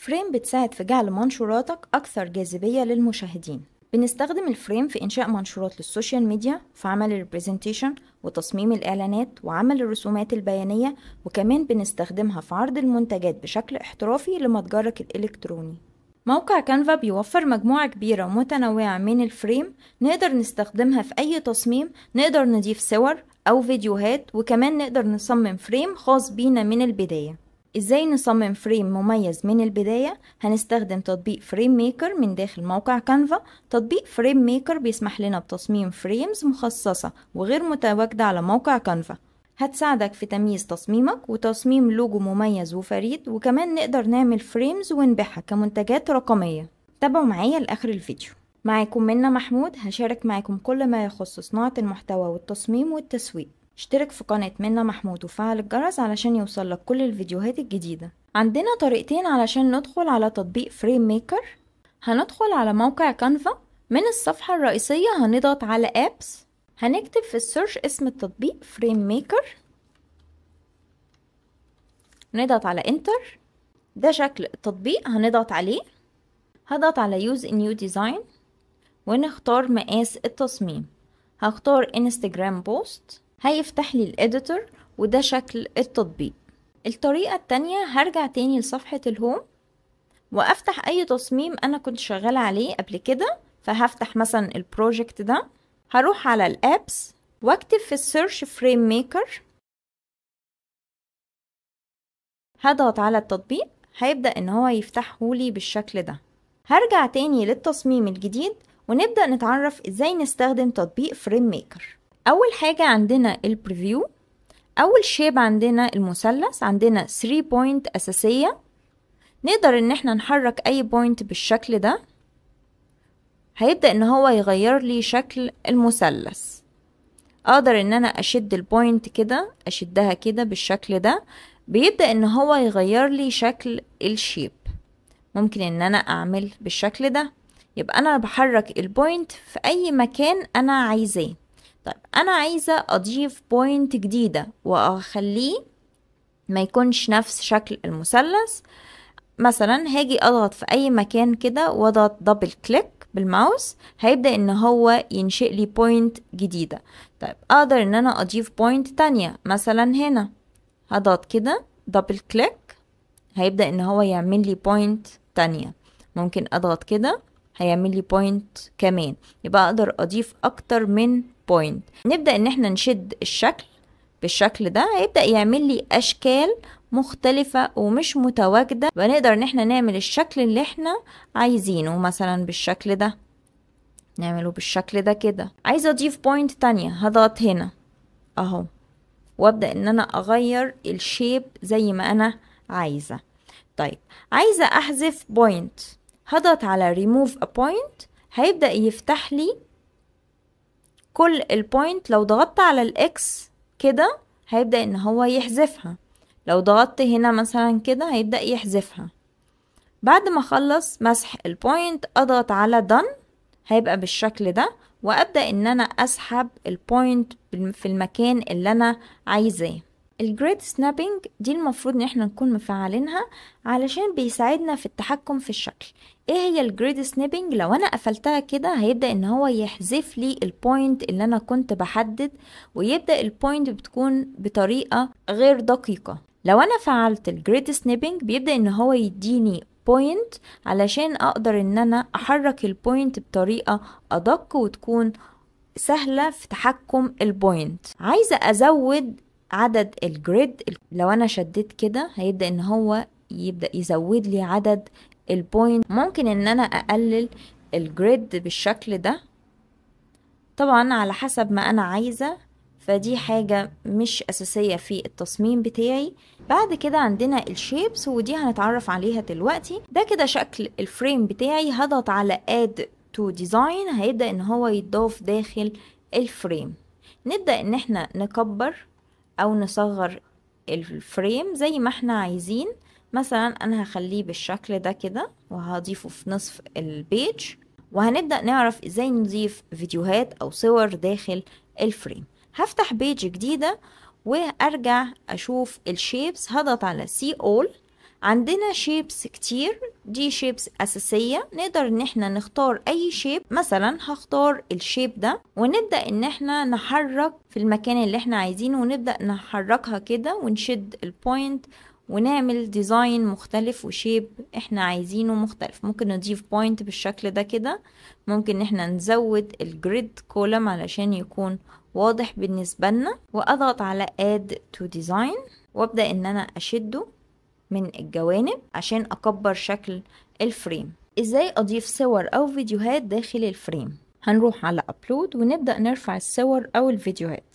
فريم بتساعد في جعل منشوراتك أكثر جاذبية للمشاهدين بنستخدم الفريم في إنشاء منشورات للسوشيال ميديا في عمل البرزنتيشن وتصميم الإعلانات وعمل الرسومات البيانية وكمان بنستخدمها في عرض المنتجات بشكل احترافي لمتجرك الإلكتروني موقع كانفا بيوفر مجموعة كبيرة ومتنوعة من الفريم نقدر نستخدمها في أي تصميم نقدر نضيف صور أو فيديوهات وكمان نقدر نصمم فريم خاص بينا من البداية ازاي نصمم فريم مميز من البداية هنستخدم تطبيق فريم ميكر من داخل موقع كانفا تطبيق فريم ميكر بيسمح لنا بتصميم فريمز مخصصة وغير متواجدة على موقع كانفا هتساعدك في تمييز تصميمك وتصميم لوجو مميز وفريد وكمان نقدر نعمل فريمز ونبيعها كمنتجات رقمية تابعوا معايا لآخر الفيديو معاكم منا محمود هشارك معاكم كل ما يخص صناعة المحتوى والتصميم والتسويق اشترك في قناة منا محمود وفعل الجرس علشان يوصلك كل الفيديوهات الجديدة عندنا طريقتين علشان ندخل على تطبيق فريم ميكر هندخل على موقع كانفا من الصفحة الرئيسية هنضغط على ابس هنكتب في السيرش اسم التطبيق فريم ميكر نضغط على انتر ده شكل التطبيق هنضغط عليه هضغط على يوز نيو ديزاين ونختار مقاس التصميم هختار انستجرام بوست هيفتح لي الاديتور وده شكل التطبيق الطريقة التانية هرجع تاني لصفحة الهوم وافتح اي تصميم انا كنت شغالة عليه قبل كده فهفتح مثلا البروجكت ده هروح على الابس واكتب في السيرش فريم ميكر هضغط على التطبيق هيبدأ ان هو يفتحه لي بالشكل ده هرجع تاني للتصميم الجديد ونبدأ نتعرف ازاي نستخدم تطبيق فريم ميكر اول حاجه عندنا البريفيو اول شيب عندنا المثلث عندنا 3 بوينت اساسيه نقدر ان احنا نحرك اي بوينت بالشكل ده هيبدا ان هو يغير لي شكل المثلث اقدر ان انا اشد البوينت كده اشدها كده بالشكل ده بيبدا ان هو يغير لي شكل الشيب ممكن ان انا اعمل بالشكل ده يبقى انا بحرك البوينت في اي مكان انا عايزاه طيب انا عايزه اضيف بوينت جديده واخليه ما يكونش نفس شكل المثلث مثلا هاجي اضغط في اي مكان كده واضغط دبل كليك بالماوس هيبدأ ان هو ينشئ لي بوينت جديدة طيب اقدر ان انا اضيف بوينت تانية مثلا هنا هضغط كده دبل كليك هيبدأ ان هو يعمل لي بوينت تانية ممكن اضغط كده هيعمل لي بوينت كمان يبقى اقدر اضيف اكتر من بوينت نبدا ان احنا نشد الشكل بالشكل ده هيبدا يعمل لي اشكال مختلفة ومش متواجدة ونقدر ان احنا نعمل الشكل اللي احنا عايزينه مثلا بالشكل ده نعمله بالشكل ده كده عايزة اضيف بوينت تانية هضغط هنا اهو وابدأ ان انا اغير الشيب زي ما انا عايزة طيب عايزة احذف بوينت هضغط على ريموف ا بوينت هيبدأ يفتح لي كل البوينت لو ضغطت على الاكس كده هيبدأ ان هو يحذفها لو ضغطت هنا مثلا كده هيبدأ يحذفها بعد ما اخلص مسح البوينت اضغط على دن هيبقى بالشكل ده وابدأ ان انا اسحب البوينت في المكان اللي انا عايزاه الجريد سنابينج دي المفروض ان احنا نكون مفعلينها علشان بيساعدنا في التحكم في الشكل ايه هي الجريد سنابينج لو انا قفلتها كده هيبدا ان هو يحذف لي البوينت اللي انا كنت بحدد ويبدا البوينت بتكون بطريقه غير دقيقه لو انا فعلت الجريد سنابينج بيبدا ان هو يديني بوينت علشان اقدر ان انا احرك البوينت بطريقه ادق وتكون سهله في تحكم البوينت عايزه ازود عدد الجريد لو انا شديت كده هيبدا ان هو يبدا يزود لي عدد البوينت ممكن ان انا اقلل الجريد بالشكل ده طبعا على حسب ما انا عايزه فدي حاجه مش اساسيه في التصميم بتاعي بعد كده عندنا الشيبس ودي هنتعرف عليها دلوقتي ده كده شكل الفريم بتاعي هضغط على اد تو ديزاين هيبدا ان هو يتضاف داخل الفريم نبدا ان احنا نكبر او نصغر الفريم زي ما احنا عايزين مثلا انا هخليه بالشكل ده كده وهضيفه في نصف البيج وهنبدأ نعرف ازاي نضيف فيديوهات او صور داخل الفريم هفتح بيج جديدة وارجع اشوف الشيبس هضغط على سي اول عندنا شيبس كتير دي شيبس أساسية نقدر إن احنا نختار أي شيب مثلا هختار الشيب ده ونبدأ إن احنا نحرك في المكان اللي احنا عايزينه ونبدأ نحركها كده ونشد البوينت ونعمل ديزاين مختلف وشيب احنا عايزينه مختلف ممكن نضيف بوينت بالشكل ده كده ممكن ان احنا نزود الجريد كولم علشان يكون واضح بالنسبة لنا واضغط على اد تو ديزاين وابدأ ان انا اشده من الجوانب عشان أكبر شكل الفريم إزاي أضيف صور أو فيديوهات داخل الفريم هنروح على أبلود ونبدأ نرفع الصور أو الفيديوهات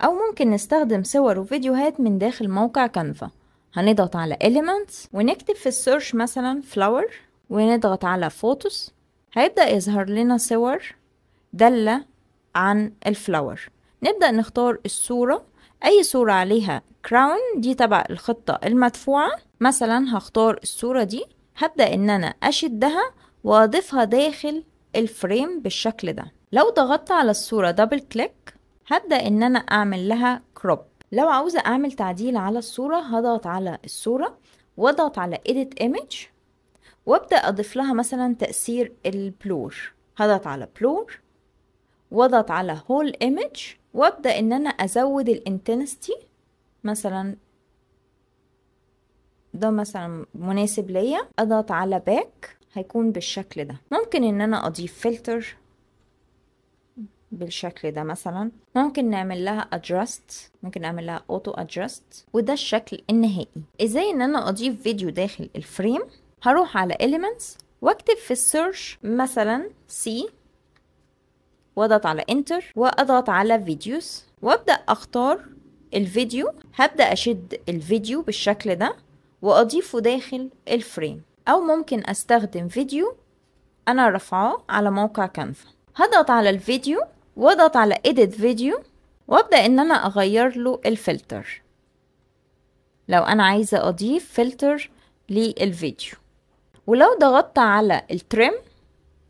أو ممكن نستخدم صور وفيديوهات من داخل موقع كانفا هنضغط على Elements ونكتب في السيرش مثلا flower ونضغط على Photos هيبدأ يظهر لنا صور دالة عن الفلاور نبدأ نختار الصورة أي صورة عليها كراون دي تبع الخطة المدفوعة مثلا هختار الصورة دي هبدأ إن أنا أشدها وأضيفها داخل الفريم بالشكل ده لو ضغطت على الصورة دبل كليك هبدأ إن أنا أعمل لها كروب لو عاوزة أعمل تعديل على الصورة هضغط على الصورة واضغط على edit image وابدأ أضيف لها مثلا تأثير البلور هضغط على بلور واضغط على whole image وابدأ ان انا ازود الانتنستي مثلا ده مثلا مناسب ليا اضغط على باك هيكون بالشكل ده ممكن ان انا اضيف فلتر بالشكل ده مثلا ممكن نعمل لها adjust ممكن اعمل لها auto adjust وده الشكل النهائي ازاي ان انا اضيف فيديو داخل الفريم هروح على elements واكتب في السيرش مثلا سي واضغط على انتر واضغط على فيديوز وابدا اختار الفيديو هبدا اشد الفيديو بالشكل ده واضيفه داخل الفريم او ممكن استخدم فيديو انا رافعاه على موقع كانفا هضغط على الفيديو واضغط على edit فيديو وابدا ان انا اغير له الفلتر لو انا عايزه اضيف فلتر للفيديو ولو ضغطت على التريم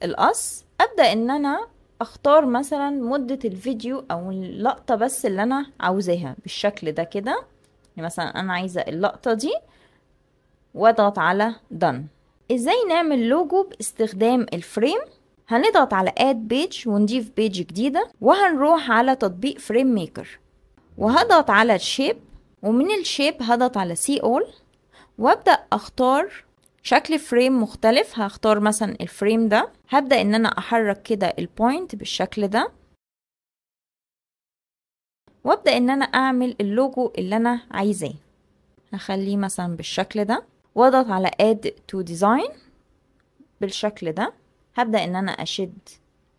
القص ابدا ان انا اختار مثلا مدة الفيديو او اللقطة بس اللي انا عاوزاها بالشكل ده كده يعني مثلا انا عايزة اللقطة دي واضغط على done ازاي نعمل لوجو باستخدام الفريم هنضغط على اد بيج ونضيف بيج جديدة وهنروح على تطبيق فريم ميكر وهضغط على shape ومن الشيب هضغط على سي اول وابدأ اختار شكل فريم مختلف هختار مثلا الفريم ده هبدأ ان انا احرك كده البوينت بالشكل ده وابدأ ان انا اعمل اللوجو اللي انا عايزاه هخليه مثلا بالشكل ده واضغط على add to design بالشكل ده هبدأ ان انا اشد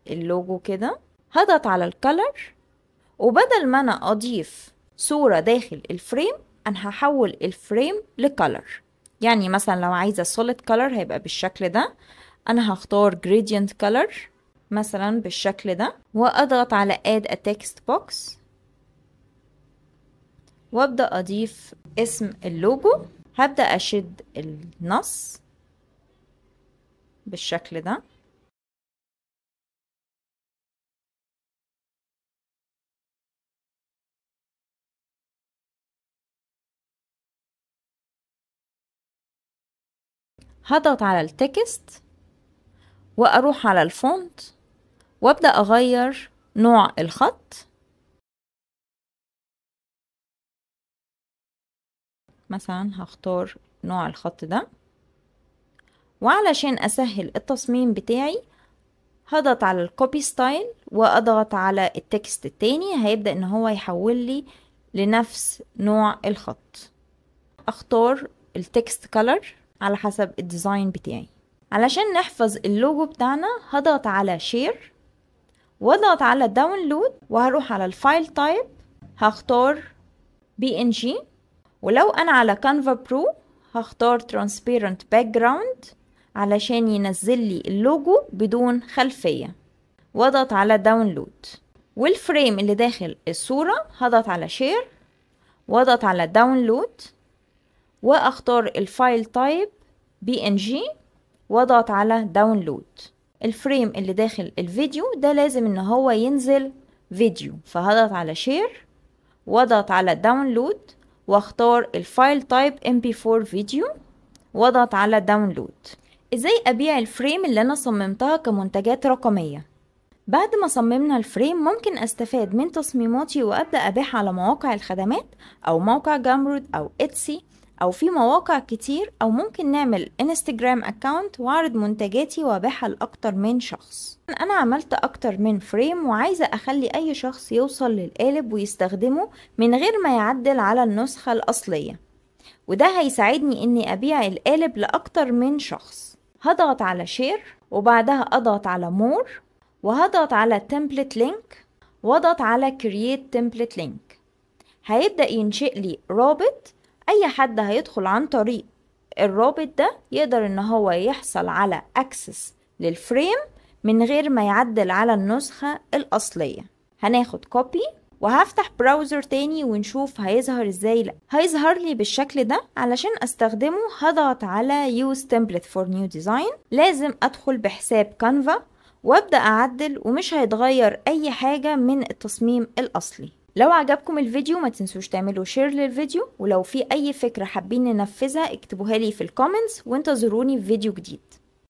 اللوجو كده هضغط على الكلر وبدل ما انا اضيف صورة داخل الفريم انا هحول الفريم لكلر يعني مثلا لو عايزة solid color هيبقى بالشكل ده أنا هختار gradient color مثلا بالشكل ده وأضغط على add a text box وأبدأ أضيف اسم اللوجو هبدأ أشد النص بالشكل ده هضغط على التكست واروح على الفونت وابدأ اغير نوع الخط مثلا هختار نوع الخط ده وعلشان اسهل التصميم بتاعي هضغط على الكوبي ستايل واضغط على التكست التاني هيبدأ ان هو يحول لي لنفس نوع الخط اختار التكست كولر على حسب الديزاين بتاعي علشان نحفظ اللوجو بتاعنا هضغط على شير واضغط على داونلود وهروح على الفايل تايب هختار بي ان جي ولو انا على كانفا برو هختار ترانسبيرنت باك جراوند علشان ينزل لي اللوجو بدون خلفية واضغط على داونلود والفريم اللي داخل الصورة هضغط على شير واضغط على داونلود واختار الفايل تايب بي ان جي واضغط على داونلود الفريم اللي داخل الفيديو ده لازم ان هو ينزل فيديو فهضغط على شير واضغط على داونلود واختار الفايل تايب mp4 فيديو واضغط على داونلود ازاي ابيع الفريم اللي انا صممتها كمنتجات رقمية بعد ما صممنا الفريم ممكن استفاد من تصميماتي وابدا ابيعها على مواقع الخدمات او موقع جامرود او اتسي او في مواقع كتير او ممكن نعمل انستجرام اكاونت واعرض منتجاتي وابيعها لاكتر من شخص انا عملت اكتر من فريم وعايزه اخلي اي شخص يوصل للقالب ويستخدمه من غير ما يعدل على النسخه الاصليه وده هيساعدني اني ابيع القالب لاكتر من شخص هضغط على شير وبعدها اضغط على مور وهضغط على تمبلت لينك واضغط على كرييت تمبلت لينك هيبدأ ينشئ لي رابط اي حد هيدخل عن طريق الرابط ده يقدر ان هو يحصل على اكسس للفريم من غير ما يعدل على النسخة الاصلية هناخد كوبي وهفتح براوزر تاني ونشوف هيظهر ازاي لا هيظهر لي بالشكل ده علشان استخدمه هضغط على use template for new design لازم ادخل بحساب كانفا وابدا اعدل ومش هيتغير اي حاجة من التصميم الاصلي لو عجبكم الفيديو ما تنسوش تعملوا شير للفيديو ولو في اي فكرة حابين ننفذها اكتبوها لي في الكومنتس وانتظروني في فيديو جديد